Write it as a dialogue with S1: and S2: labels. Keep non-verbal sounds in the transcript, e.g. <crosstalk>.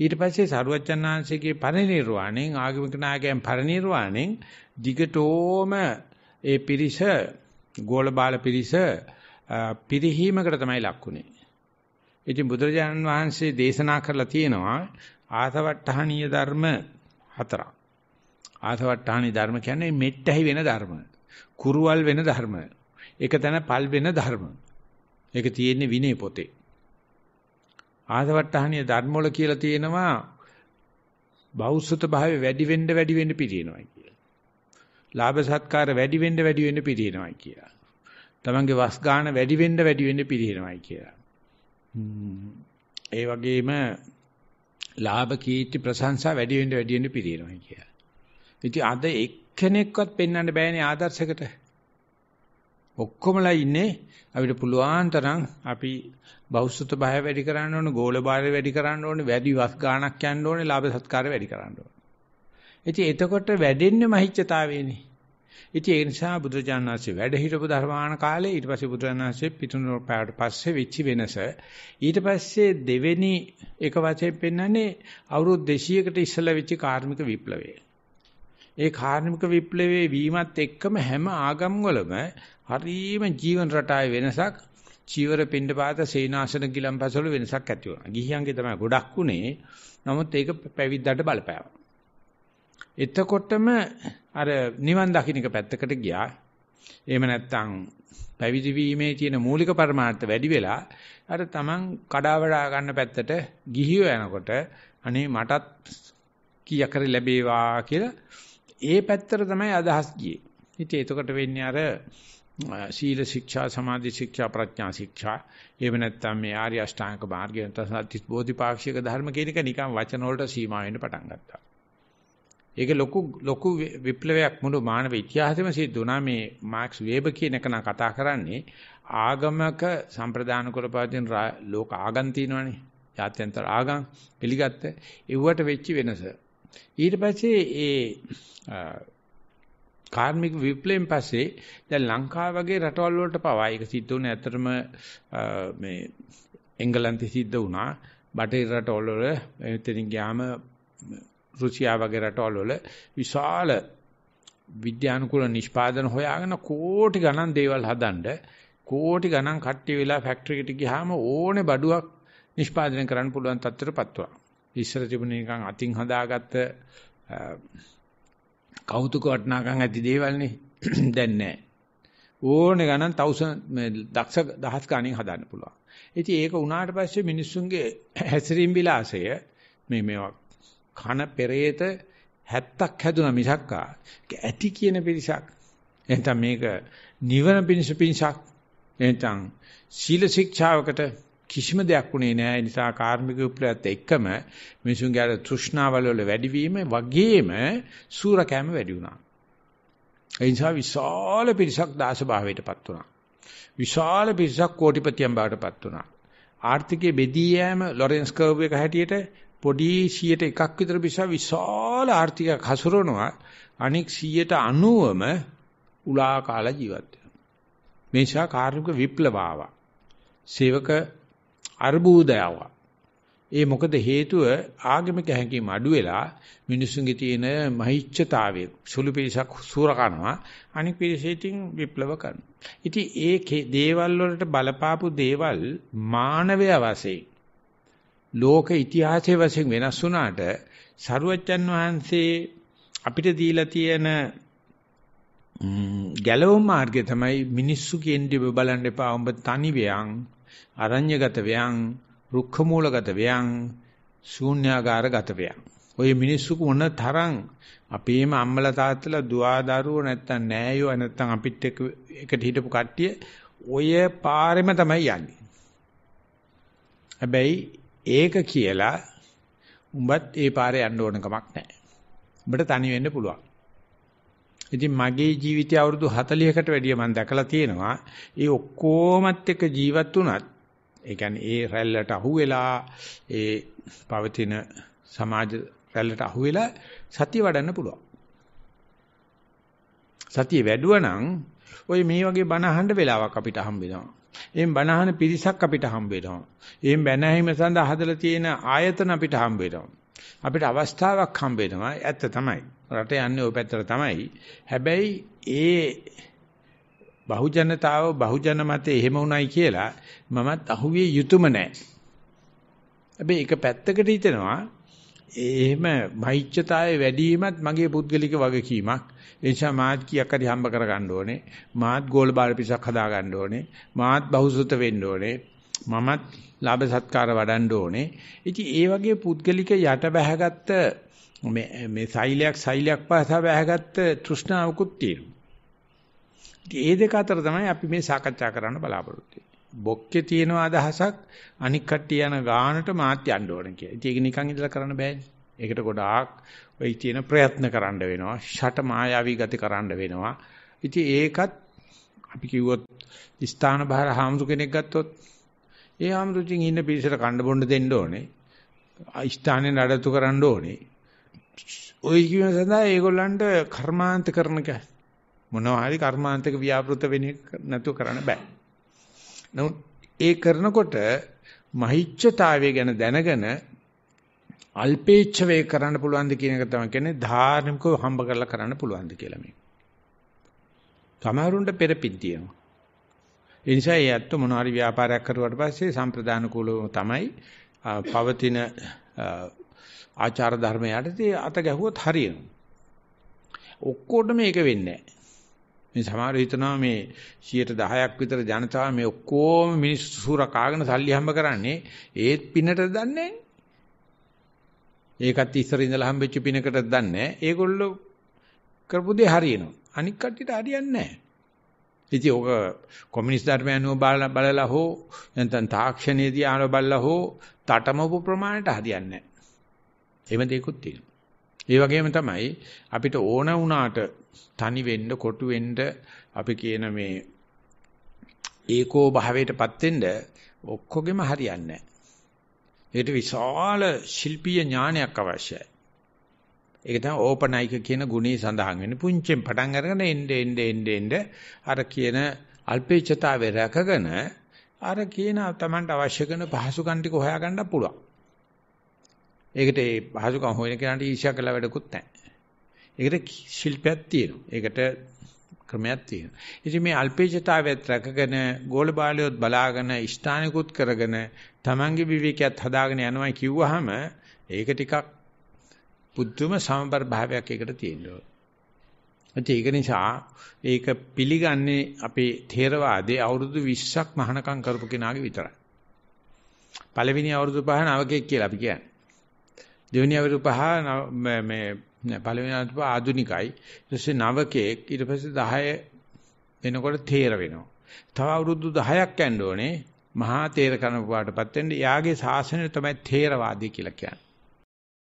S1: ඊට පස්සේ සරුවච්චන් ආංශගේ පරිණිරවාණයෙන් ආගමික නායකයන් පරිණිරවාණයෙන් දිගටෝම ඒ පිරිස ගෝලබාල පිරිස පිරිහීමකට තමයි ලක්ුණේ. ඉතින් බුදුරජාණන් වහන්සේ දේශනා කරලා තියෙනවා ආසවට්ටහනීය ධර්ම හතරක්. ආසවට්ටහනී ධර්ම කියන්නේ මෙට්ටහි වෙන ධර්ම. කුරුවල් වෙන ධර්ම. එක තැන පල් වෙන ධර්ම. ඒක තියෙන්නේ විනය පොතේ. ආසවට්ටහනිය ධර්මවල කියලා තියෙනවා බෞසුත භාවය වැඩි වෙන්න වැඩි වෙන්න පිරිනවයි කියලා. ලාභ සත්කාර වැඩි වෙන්න වැඩි වෙන්න පිරිනවයි කියලා. තමන්ගේ වස් ගාන වැඩි වෙන්න වැඩි වෙන්න පිරිනවයි කියලා. ඒ වගේම ලාභ කීර්ති ප්‍රශංසා වැඩි වෙන්න වැඩි වෙන්න පිරිනවයි කියලා. ඉතින් අද එක්කෙනෙක්වත් පෙන්වන්න බෑනේ ආදර්ශයකට. ඔක්කොමලා ඉන්නේ අපිට පුළුවන් තරම් අපි බෞද්ධත බය වැඩි කරන්න ඕනේ, ගෝල බාරය වැඩි කරන්න ඕනේ, වැඩි වස් ගාණක් යන්න ඕනේ, ලාභ සත්කාර වැඩි කරන්න ඕනේ. ඉතින් එතකොට වැඩෙන්නේ මහිච්ඡතාවේනේ. ඉතින් ඒ නිසා බුදුජානනාංශේ වැඩ හිටපු ධර්මාන කාලේ ඊට පස්සේ බුදුජානනාංශේ පිටුනෝ පැවට පස්සේ වෙච්ච වෙනස ඊට පස්සේ දෙවෙනි එක වශයෙන් පෙන්වන්නේ අවුරුදු 200කට ඉස්සෙල්ලා වෙච්ච කාර්මික විප්ලවය. ඒ කාර්මික විප්ලවයේ වීමත් එක්කම හැම ආගම්වලම හරීම ජීවන රටාවේ වෙනසක් චීවර පින්ඩපාත සේනාසන ගිලම්පසවල වෙනසක් ඇති වුණා. ගිහියන්ගේ තමයි ගොඩක් උනේ. නමුත් ඒක පැවිද්දට බලපෑවා. එතකොටම අර නිවන් දකින්නක පැත්තකට ගියා. එහෙම නැත්නම් පැවිදි වීමේ තියෙන මූලික પરමාර්ථ වැඩි වෙලා අර Taman කඩාවඩා ගන්න පැත්තට ගිහියෝ යනකොට අනේ මටත් කීයක් හරි ලැබේවා කියලා ඒ පැත්තට තමයි අදහස් ගියේ. ඉතින් එතකොට වෙන්නේ අර සීල ශික්ෂා, සමාධි ශික්ෂා, ප්‍රඥා ශික්ෂා, එහෙම නැත්නම් මේ ආර්ය අෂ්ටාංග මාර්ගය නැත්නම් සත්‍ය බෝධිපාක්ෂික ධර්ම කියන එක නිකන් වචන වලට සීමා වෙන්න පටන් ගත්තා. ඒක ලොකු ලොකු විප්ලවයක් මුළු මානව ඉතිහාසෙම සිද්ධ වුණා මේ මාක්ස් වේබ කියන එක නම් කතා කරන්නේ ආගමක සම්ප්‍රදාන කුල පවතින ලෝක ආගම් තියෙනවනේ. යාත්‍යන්තර ආගම් පිළිගත්ත. ඒවට වෙච්ච වෙනස. ඊට පස්සේ ඒ කාර්මික විප්ලවයෙන් පස්සේ දැන් ලංකාව වගේ රටවල් වලට පවා ඒක සිද්ධ වුණේ ඇත්තටම මේ එංගලන්තේ සිද්ධ වුණා බටහිර රටවල වල එතනින් ගියාම රුසියාව වගේ රටවල් වල විශාල විද්‍යානුකූල නිෂ්පාදන හොයාගෙන කෝටි ගණන් දේවල් හදන්න කෝටි ගණන් කට්ටි වෙලා ෆැක්ටරියකට ගියාම ඕනේ බඩුවක් නිෂ්පාදනය කරන්න පුළුවන් තත්ත්වයටපත් වුණා. ඉස්සර තිබුණේ නිකන් අතින් හදාගත්ත කෞතුක වටනාකම් ඇති දේවල්නේ <clears throat> දැන් නැහැ. ඕනේ ගණන් 1000 දක්ෂ දහස් ගණන් හදන්න පුළුවන්. ඉතින් ඒක උනාට පස්සේ මිනිස්සුන්ගේ හැසිරීම් විලාසය මේ මේවා කන පෙරේත 70ක් හැදුනා මිසක්කා ඇති කියන පිරිසක් එහෙනම් මේක නිවන පිණිස පිණිසක් එහෙනම් සීල ශික්ෂාවකට කිසිම දෙයක් උනේ නැහැ. ඒ නිසා කාර්මික විප්ලවයත් එක්කම මිනිසුන්ගේ අර තෘෂ්ණාවල වල වැඩිවීම වගේම සූරකෑම වැඩි වුණා. ඒ නිසා විශාල පිරිසක් දාසභාවයටපත් වුණා. විශාල පිරිසක් කෝටිපතියන් බවටපත් වුණා. ආර්ථිකයේ බෙදී යෑම ලොරෙන්ස් කර්ව් එක හැටියට පොඩි 100ට එකක් විතර පිරිසක් විශාල ආර්ථිකයක් හසුරවනවා. අනෙක් 190ම උලා කාලා ජීවත් වෙනවා. මේ නිසා කාර්මික විප්ලව ආවා. සේවක අර්බුදයවා. ඒ මොකද හේතුව ආගමික හැඟීම් අඩු වෙලා මිනිසුන්ගේ තියෙන මහිච්ඡතාවය සුළු පිළිසක් සූර කරනවා අනික පිළිසෙකින් විප්ලව කරනවා. ඉතින් ඒ දේවල් වලට බලපාපු දේවල් මානවය වශයෙන් ලෝක ඉතිහාසයේ වශයෙන් වෙනස් වුණාට සරුවච්චන් වහන්සේ අපිට දීලා තියෙන ගැලවුම් මාර්ගය තමයි මිනිස්සු කියන්නේ බලන්න එපා උඹ තනි වෙයන් අරඤ්‍යගත ව්‍යං, රුක්ඛ මූලගත ව්‍යං, ශූන්‍යාගාරගත ව්‍යං. ඔය මිනිස්සු මොන තරම් අපේම අම්මලා තාත්තලා දුවා දරුවෝ නැත්තම් නෑයෝ නැත්තම් අපිත් එක්ක එකට හිටපු කට්ටිය ඔය පාරෙම තමයි යන්නේ. හැබැයි ඒක කියලා උඹත් ඒ පාරේ යන්න ඕන කමක් නැහැ. උඹට තනි වෙන්න පුළුවන්. ඉතින් මගේ ජීවිතය අවුරුදු 40කට වැඩිය මම දැකලා තියෙනවා. ඒ ඔක්කොමත් එක්ක ජීවත් වුණත් ඒ කියන්නේ ඒ රැල්ලට අහුවෙලා ඒ පවතින සමාජ රැල්ලට අහුවෙලා සතිය වඩන්න පුළුවන්. සතිය වැඩුවනම් ওই මේ වගේ බණ අහන්න වෙලාවක් අපිට හම්බ වෙනවා. එම් බණ අහන පිරිසක් අපිට හම්බ වෙනවා. එම් බණ ඇහිම සඳහා හදලා තියෙන ආයතන අපිට හම්බ වෙනවා. අපිට අවස්ථාවක් හම්බ වෙනවා ඇත්ත තමයි රට යන්නේ ওই පැත්තට තමයි හැබැයි ඒ බහුජනතාව බහුජන මතේ එහෙම උණයි කියලා මමත් අහුවේ යුතුයම නෑ හැබැයි ඒක පැත්තකට හිතෙනවා එහෙම මෛත්‍යතාවයේ වැඩිවීමත් මගේ පුද්ගලික වගකීමක් ඒ නිසා මාත් කීයක් හරි හම්බ කරගන්න ඕනේ මාත් ගෝල් බාර පිසක් හදා ගන්න ඕනේ මාත් බහුසුත වෙන්න ඕනේ මමත් ලාභ සත්කාර වඩන්න ඕනේ. ඉතින් ඒ වගේ පුද්ගලික යට බැහැගත්ත මේ මේ සෛලයක් සෛලයක් පාසා බැහැගත්ත තෘෂ්ණාවකුත් තියෙනවා. ඒ දෙක අතර තමයි අපි මේ සාකච්ඡා කරන්න බලාපොරොත්තු බොක්කේ තියෙන අදහසක් අනික් කට්ටිය යන ගානට මාත් යන්න ඕන කියලා. ඉතින් ඒක නිකන් ඉඳලා කරන්න බෑනේ. ඒකට ගොඩාක් ওই තියෙන ප්‍රයත්න කරන්න වෙනවා. ෂට මායාවී ගති කරන්න වෙනවා. ඉතින් ඒකත් අපි කිව්වොත් ස්ථාන බාර හාමුදුර කෙනෙක් ගත්තොත් ඒ ආමෘතින් ඉන්න පිරිසට කණ්ඩ බොණ්ඩ දෙන්න ඕනේ. ස්ථානේ නඩත්තු කරන්න ඕනේ. ওই කියන සඳහා ඒගොල්ලන්ට කර්මාන්ත කරන එක මොනවා හරි කර්මාන්තක ව්‍යාපෘත වෙන්නේ නැතුව කරන්න බෑ. නමුත් ඒ කරනකොට මහිච්ඡතාවය ගැන දැනගෙන අල්පේච්ඡ වේ කරන්න පුළුවන්ද කියන එක තමයි කියන්නේ ධාර්මිකව හම්බ කරලා කරන්න පුළුවන්ද කියලා මේ. සමහරුන්ට පෙරපින් තියෙනවා. ඒ නිසා ඒ ඇත්ත මොනවාරි ව්‍යාපාරයක් කරුවාට පස්සේ සම්ප්‍රදාන කූලව තමයි පවතින ආචාර ධර්ම යටතේ අත ගැහුවොත් හරියනවා. ඔක්කොටම මේක වෙන්නේ නැහැ. මේ සමහර හිතනවා මේ 10%ක් විතර ජනතාව මේ ඔක්කොම මිනිස්සු සූර කාගෙන සල්ලි හම්බ කරන්නේ ඒත් පිනට දන්නේ ඒකත් ඉස්සර ඉඳලා හම්බෙච්ච පිනකට දන්නේ ඒගොල්ලෝ කරපු දේ හරියනවා. අනික් කට්ටියට හරියන්නේ නැහැ. ඉතින් ඔක කොමියුනිස්ට් ධර්මය අනුව බලලා හෝ නැත්නම් තාක්ෂණයේදී ආන බලලා හෝ තටමපු ප්‍රමාණයට හරියන්නේ නැහැ. එහෙම දෙයක්ත් තියෙනවා. ඒ වගේම තමයි අපිට ඕන වුණාට තනි වෙන්න, කොටු වෙන්න අපි කියන මේ ඒකෝ භාවයටපත් වෙන්න ඔක්කොගෙම හරියන්නේ නැහැ. ඒකට විශාල ශිල්පීය ඥානයක් අවශ්‍යයි. ඒක තමයි ඕපනයික කියන ගුණේ සඳහන් වෙන්නේ. පුංචෙන් පටන් අරගෙන එnde end end end අර කියන අල්පේච්ඡතාවේ රැකගෙන අර කියන තමන්ට අවශ්‍ය කරන පහසුකම් ටික හොයාගන්න පුළුවන්. ඒකට ඒ පහසුකම් හොයන කෙනාට ඊර්ෂ්‍යා කළ වැඩකුත් නැහැ. ඒකට ශිල්පයක් තියෙනවා. ඒකට ක්‍රමයක් තියෙනවා. ඉතින් මේ අල්පේච්ඡතාවේත් රැකගෙන ගෝල බාලියොත් බලාගෙන ස්ථානිකුත් කරගෙන තමන්ගේ විවේකයක් හදාගෙන යනවා කිව්වහම ඒක ටිකක් පුදුම සමබර භාවයක් ඒකට තියෙනවා. ඒක නිසා ඒක පිළිගන්නේ අපේ ථේරවාදයේ අවුරුදු 20ක් මහානකම් කරපු කෙනාගේ විතරයි. පළවෙනි අවුරුදු පහ නවකෙක් කියලා අපි කියන්නේ. දෙවෙනි අවුරුදු පහ මේ පළවෙනි අවුරුදු පහ ආදුනිකයි. ඊට පස්සේ නවකෙක් ඊට පස්සේ 10 වෙනකොට ථේර වෙනවා. තව අවුරුදු 10ක් යන්න ඕනේ මහා ථේර කනපාටපත් වෙන්න. යාගේ ශාසනය තමයි ථේරවාදී කියලා කියන්නේ.